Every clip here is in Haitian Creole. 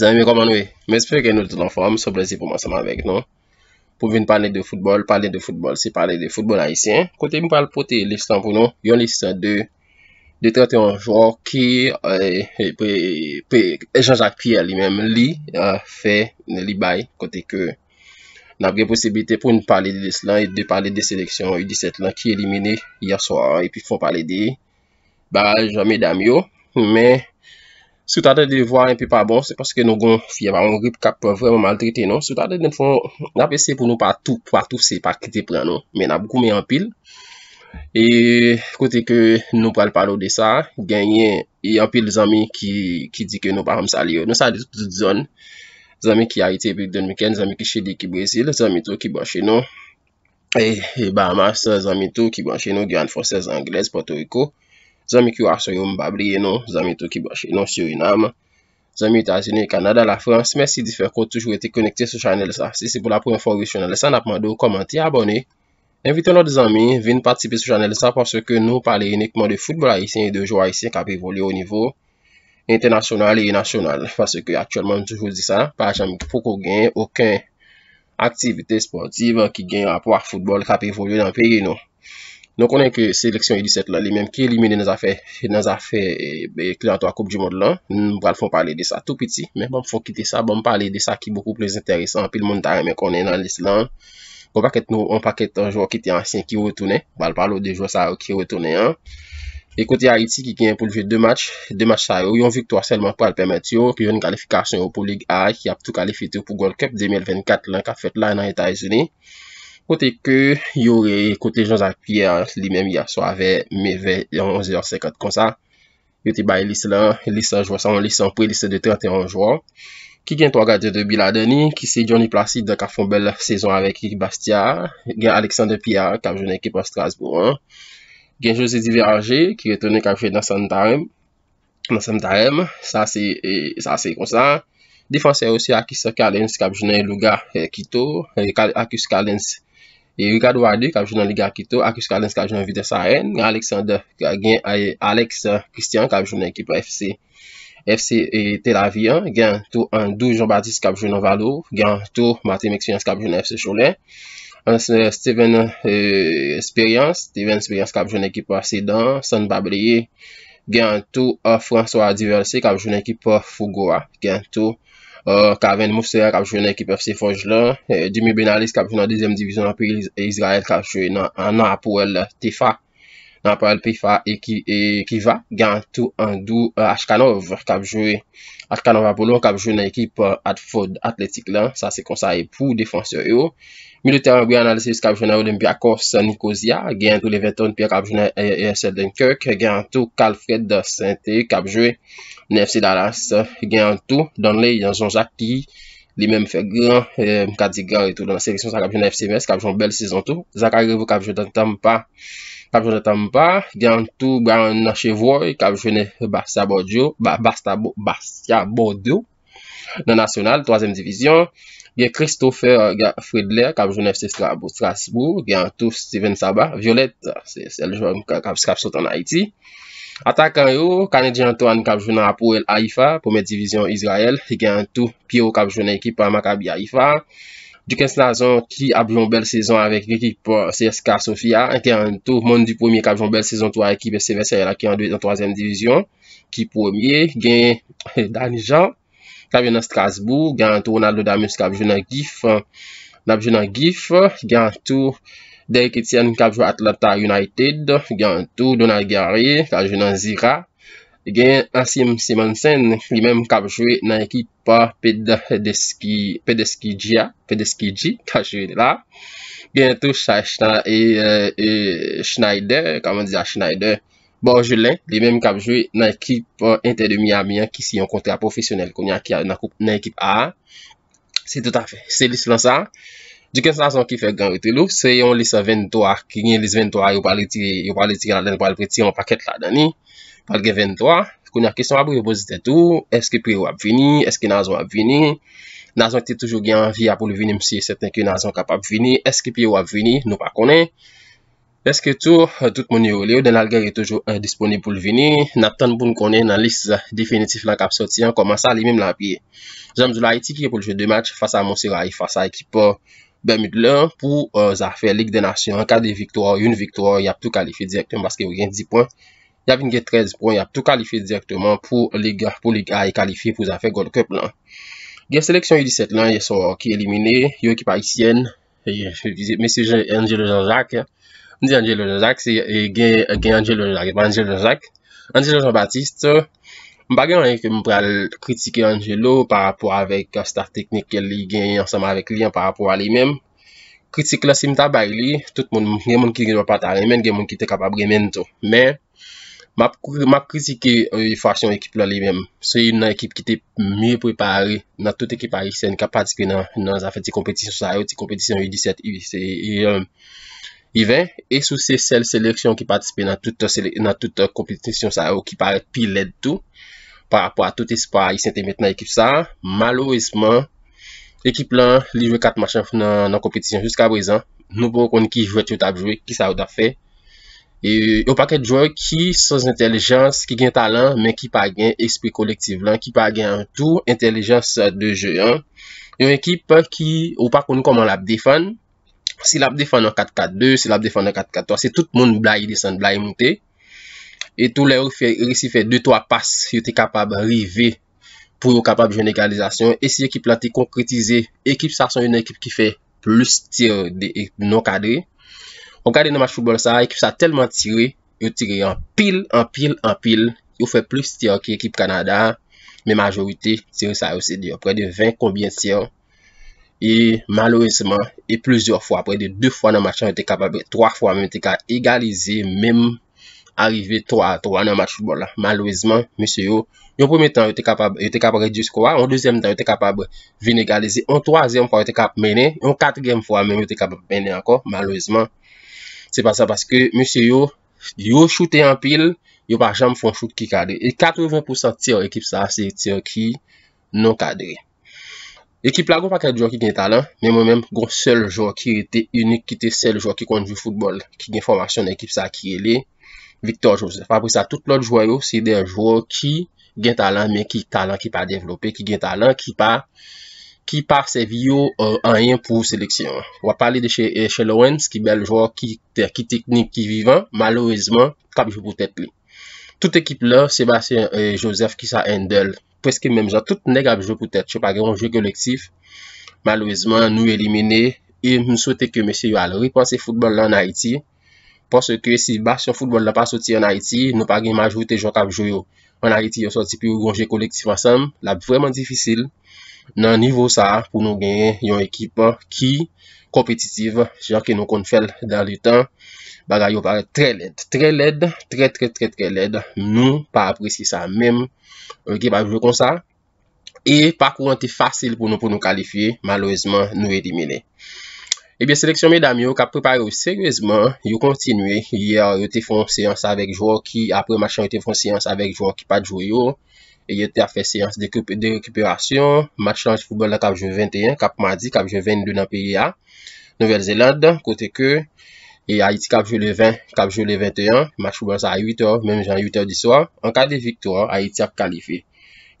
Zanime komanwe, menspeke nou ton l'anforme, so brezi pou mwansanman vek non. Pouvene pwale de foutbol, pwale de foutbol, se pwale de foutbol haisyen. Kote mw pale pwote listan pou non, yon listan de 31 jouan ki pe ejanja kri alimem li, a fe li bay kote ke nabre posibite pou mw pale de listan e de pwale de seleksyon yon 17 lan ki elimine yon soan. E pi fwane pale de baraj jame dam yo, me... Soutade de vwa yon pi pa bon, se paske nou gon fi yaman rip kap pou vreman maltrite nou. Soutade de nou fon, nabese pou nou pa tou, pa tou se pa kite pre nou, men a boku me yon pil. E kote ke nou pral palo de sa, genye yon pil zami ki dike nou pa ham sali yo. Nou sa de tout zon, zami ki a ite epik de Nmeken, zami ki chedi ki Brazil, zami tou ki ban cheno. E ba ama sa zami tou ki ban cheno di an fonsez Anglez, Puerto Rico. Zami ki wak so yon mbabli enon, zami tou ki bashe enon Suriname, zami Itazine, Kanada, la Frans, mersi difer kon toujou ete konekte sou chanel sa. Se se pou la pou informasyon nan lesan apman do, komanti, abone, invite lout zami vin patipe sou chanel sa pwase ke nou pale enikman de futbol aysen e de jou aysen ka pe volye ou nivou internasyonal e yonasyonal. Pwase ke atyelman m toujou di sa, pa jami pou kon genyen oken aktivite sportive ki genyen apwa futbol ka pe volye nan pe genyon. Non konen ke seleksyon U17 la li menm ki elimine nan zafè klentwa koup di mod lan. Nou bral fon pale de sa tout piti. Men bon fon kite sa, bon pale de sa ki beaucoup plez enteresan. Pi l moun ta remen konen nan list lan. Kon paket nou, on paket anjouan kite ansyen ki wotoune. Bal bon, palo de jouan sa wotoune. E kote ya iti ki kwen pou lje 2 match. 2 match sa woyon viktor selman pral pemet yo. Pi yon kalifikasyon yo pou lig a, ki ap tou kalifikasyon yo pou Gold Cup 2024 lan ka fet la nan Itayzeni. Kote ke yore, kote lejons apiye, li mem yaso ave, me ve 11.50 kon sa. Yoti baye lis la, lis sa jwa san, lis sa anpou, lis sa de 31 jwa. Ki gen 3 gade de Biladoni, ki se Johnny Placid, de ka fon bel sezon avek Bastia. Gen Aleksandre Pia, kab jwene ekipa Strasbourg. Gen Jose Diviranger, ki retene kab jwene Nassan Tarem. Nassan Tarem, e, sa se kon sa. Defanseye osi Akis Kalens, kab jwene Luga eh, Kito. Eh, Akis Kalens... E wikad wadi, kap jounan ligakito, akis kalens, kap jounan videsaren, gen Alex Christian, kap jounan ekipa FC Tel Avion, gen tou Andou Jean-Baptiste, kap jounan Valou, gen tou Matem Experience, kap jounan FC Choulet, gen tou Steven Experience, euh, kap jounan ekipa Sedan, gen tou François Adiversé, kap jounan ekipa Fougoua, gen tou... Euh, Kaven Moussa kapjou nan ekip FC Fonj lan, Dimi euh, Benalis kapjou nan dezem divizyon an piri Israel kapjou nan apou el tefa, nan apou el pefa e ki va gantou an dou euh, Ashkanov kapjou nan ekip atfod atletik lan, sa se konsaye pou defanse yo. Militèran wè bè yon analisis kapjoune ou dèm byakos Nikosia, gen yon tou levè ton pè kapjoune ESL euh, euh, Dunkirk, gen yon tou Kalfred de Sainte, kapjoune NFC Dallas, gen yon tou don lè yon zonja ki li mè mfè gran, euh, mkadi gran etou don la seleksyon sa kapjoune NFC Mès, kapjoune Bel Sison tou, zaka grevou kapjoune Tampar, kapjoune Tampar, gen yon tou branchevoy, kapjoune Bastia Bordeaux, nanasonal, toazen divizyon gen Kristoffer euh, Friedler kapjoune FCS Strasbourg gen an tou Steven Saba, Violet sel jou an kapjoune FCS Strasbourg Atakan yo, Kanedi Antoine kapjoune Apoel Haifa, pome divizyon Israel, gen an tou Pio kapjoune ekipa Makabi Haifa Duken Slazon, ki apjoune bel sezon avèk euh, ekipa CSKA Sofia gen an tou moun di pwemye kapjoune bel sezon toa ekipa CVC, gen an tou an toazen divizyon, ki pwemye gen Danijan Kavye nan Strasbourg, gen an tou Ronaldo Damus kavye nan Gif, nan apje nan Gif, gen an tou Derk Etienne kavye Atlanta United, gen an tou Donal Gary, kavye nan Zira, gen Asim Simonsen, li menm kavye nan ekipa Pedeskijia, Pedeskiji, kavye la, gen an tou Chachna e, e Schneider, kaman diya Schneider. Bon, joulen, li menm kap jwe nan ekip ente euh, de miya miyan ki si yon kontra profesyonel koun ya ki nan ekip a. Se tout afe, se lis lan sa. Jik en sa zon ki fek gan rete lou, se yon lis a 23, ki nye lis 23, yo pali ti yon paket la dani. Palge 23, koun ya kison api yo bozite tou, eske pi yo ap vini, eske nan zon ap vini. Nan zon ki te toujou gen vya pou li vini msi, se ten ki nan zon kap ap vini, eske pi yo ap vini, nou pa konen. Peske tou, tout mouni ou euh, le ou denal ger e toujou disponib pou l vini, nap tan pou m konen nan lis definitif la kap soti an, koman sa li mèm la apiye. Jam zou la iti ki pou l jè de match fasa Monserai, fasa ekipo euh, Bermudlan pou zafè euh, Ligue des Nations, kade victoire, yon victoire, yap tou kalifi direktman baske ou gen 10 point. Yap gen 13 point, yap tou kalifi direktman pou liga, pou liga e kalifi pou zafè Gold Cup lan. Ger seleksyon yon 17 lan, yon sou ki elimine, yon ki pa yon sien, yon ki se jen, yon se jen, yon se jen, yon se jen, yon se jen. Ndi Anjelo Jozak, se gen Anjelo Jozak. Anjelo Jozak, Anjelo Jozak Batiste. Mpa gen an ekip mpwal kritike Anjelo parapw avèk star teknik ke li gen yon sama avèk li an parapw avèk li mèm. Kritike la simta bay li, tout moun, gen moun ki gen wapat arè men, gen moun ki te kapabre men to. E, men, ma kritike yon ekip lò li mèm. Se yon ekip ki te mèy preparè nan tout ekip arè, se yon kapatikè nan zafè ti kompetisyon sa yon, ti kompetisyon 17-8, se yon... E sou se sel seleksyon ki patispe nan tout euh, kompetisyon sa ou ki pare pil led tou Par apwa tout espwa y senten met nan ekip sa Malowezman, ekip lan li vwe kat machan nan kompetisyon jusqu a brezan Nou pou koni ki vwe tout ap jwe ki sa ou da fe E ou paket jwe ki sos entelejans, ki gen talan, men ki pa gen espri kolektiv lan Ki pa gen an tou entelejans de jwe E ou ekip ki ou pak koni kon man lap defan Si lap defan an 4-4-2, si lap defan an 4-4-3, se tout moun bla yi disan, bla yi moute. E tou lè ou fè, ou si fè 2-3 pas, yo te kapab rive pou yo kapab jen ekalizasyon. E si ekip lan te konkretize, ekip sa son yon ekip ki fè plus tir de non kadre. Okade nan match football sa, ekip sa telman tire, yo tire an pil, an pil, an pil. Yo fè plus tir ki ekip Kanada, men majorite tire sa ou se di anpre de 20 kombien tir an. E malouizman, e plezior fwa, apre de 2 fwa nan match an, e te kapabre 3 fwa meni te ka egalize meni arrive 3-3 nan match bon la. Malouizman, monsi yo, yon pweme tan, e te kapabre 10 kwa, yon 2e tan, e te kapabre vin egalize, yon 3e tan, e te kapabre meni, yon 4e tan, e te kapabre meni anko. Malouizman, se pa sa paske, monsi yo, yo choute yon pil, yo pa jam fwa choute ki kadre. E 80% tir ekip sa, se tir ki non kadre. Ekip la goun pa kèd jou ki gen talan, mè mè mèm goun sel jou ki ete unik ki te sel jou ki konjou foutbol, ki gen formasyon ekip sa ki ele, Victor Josef. Fapri sa tout lot jou yo, se de jou ki gen talan, men ki talan ki pa devlopè, ki gen talan ki pa seviyo anyen pou seleksyon. Wap pale de che Lowens, ki bel jou ki teknik ki vivan, malorizman, kab jou pote pli. Tout ekip la, Sébastien euh, et Joseph ki sa endel. Preske menm jan, tout neg apjou pou tèt. Chou pa gen rongjou kolektif. Malouezman, nou elimine. E nou sou te ke mèche yo al ripan se foutbol la an Haiti. Pon se ke si Sébastien foutbol la pa soti an Haiti, nou pa gen majoute jok apjou yo. An Haiti yo soti pi rongjou kolektif ansam. La vwèman difisil. nan nivou sa pou nou genyen yon ekip ki kompetitiv, jan ke nou kon fel dan lutan, baga yo pare tre led, tre led, tre tre tre tre led, nou pa apresi sa, menm ekip a jw kon sa, e pakou an te fasil pou nou pou nou kalifi, malouzman nou e dimine. Ebyen seleksyon mi dami yo ka preparou seryouzman, yo kontinwe, yo te fon seyans avek jwo ki apre machan, yo te fon seyans avek jwo ki pat jw yo, E yote a fe seans de rekuperasyon, match lanj foubol la kapjou 21, kapmadi, kapjou 22 nan peyi a, Nouvel Zeland, kote ke, e Haiti kapjou le 20, kapjou le 21, match foubol sa a 8 or, mèm jan 8 or di swa, an ka de viktor, Haiti ap kalife.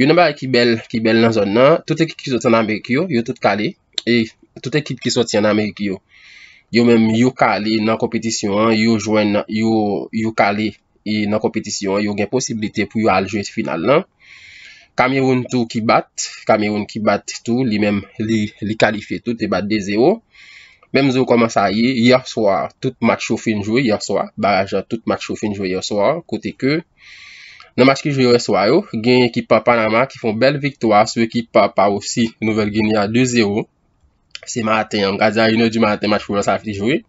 Yo nanba ek kibel, kibel nan zon nan, tout ekip ki soti an Amerikyo, yo tout kale, e tout ekip ki soti an Amerikyo, yo mèm yo kale nan kompetisyon, yo joen, yo kale, E nan kompetisyon yo gen posibilite pou yo al jwen final nan Kameroun tou ki bat, kameroun ki bat tou, li menm li kalife tout, li e bat 2-0 Mem zo koman sa ye, yaswa, tout match yo fin jwe, yaswa, barajan, tout match yo fin jwe yaswa, kote ke Nan match ki jwe yo yaswa yo, gen ekipa Panama ki fon bel viktwa, sou ekipa pa osi nouvel genya 2-0 Se maten, an gaza yon yo di maten match pou yon safli jwe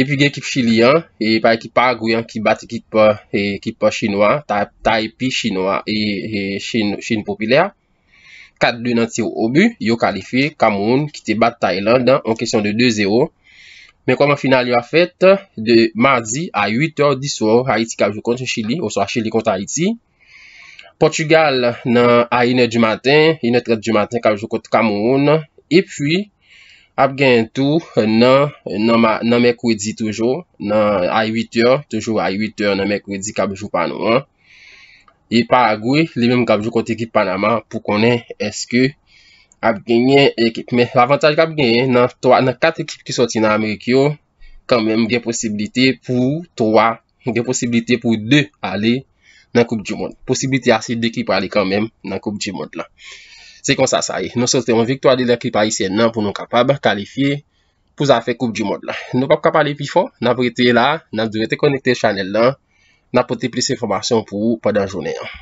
Epi gen ekip chili an, e pa ekip agou an ki bat ekip e, chinois, ta epi chinois e, e chine popilya. 4-2 nan ti ou obi, yo kalife Kamoun ki te bat Tayland an, an kesyon de 2-0. Men koman final yo a fete, de mazi a 8-10 ou, Haiti ka jou konti chili, oso a chili konti Haiti. Portugal nan a 1-3 di matin, 1-3 di matin ka jou konti Kamoun. Epi... ap gen tou nan mekwe di toujou, nan ay 8 yor, toujou ay 8 yor nan mekwe di kabjou panwa. E pa agwe, li menm kabjou kont ekip Panama pou konen eske ap genye ekip. Me avantage kab genye, nan 4 ekip ki soti nan Amerikyo, kanmen gen posibilite pou 3, gen posibilite pou 2 ale nan Koub Djimont. Posibilite asil dekip ale kanmen nan Koub Djimont la. Se kon sa sa e, nou sote yon viktwa li lakipa isye nan pou nou kapab kalifiye pou zafek koup di mod la. Nou pap kapali pi fo, nan pou ete la, nan pou ete konekte chanel la, nan pou te plis informasyon pou padan jounen.